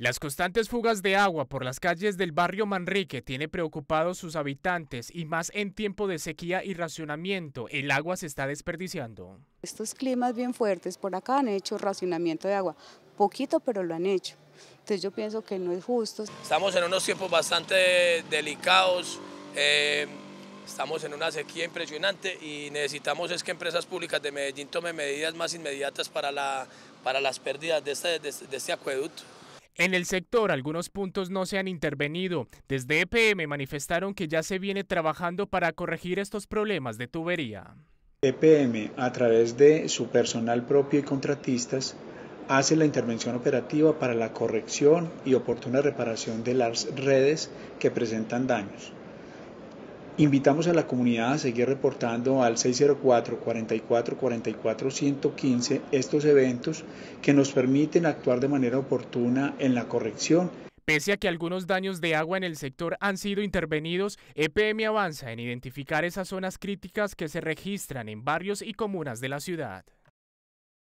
Las constantes fugas de agua por las calles del barrio Manrique tiene preocupados sus habitantes y más en tiempo de sequía y racionamiento, el agua se está desperdiciando. Estos climas bien fuertes por acá han hecho racionamiento de agua, poquito pero lo han hecho. Entonces yo pienso que no es justo. Estamos en unos tiempos bastante delicados, eh, estamos en una sequía impresionante y necesitamos es que empresas públicas de Medellín tomen medidas más inmediatas para, la, para las pérdidas de este, de, de este acueducto. En el sector algunos puntos no se han intervenido. Desde EPM manifestaron que ya se viene trabajando para corregir estos problemas de tubería. EPM, a través de su personal propio y contratistas, hace la intervención operativa para la corrección y oportuna reparación de las redes que presentan daños. Invitamos a la comunidad a seguir reportando al 604 44 44 115 estos eventos que nos permiten actuar de manera oportuna en la corrección. Pese a que algunos daños de agua en el sector han sido intervenidos, EPM avanza en identificar esas zonas críticas que se registran en barrios y comunas de la ciudad.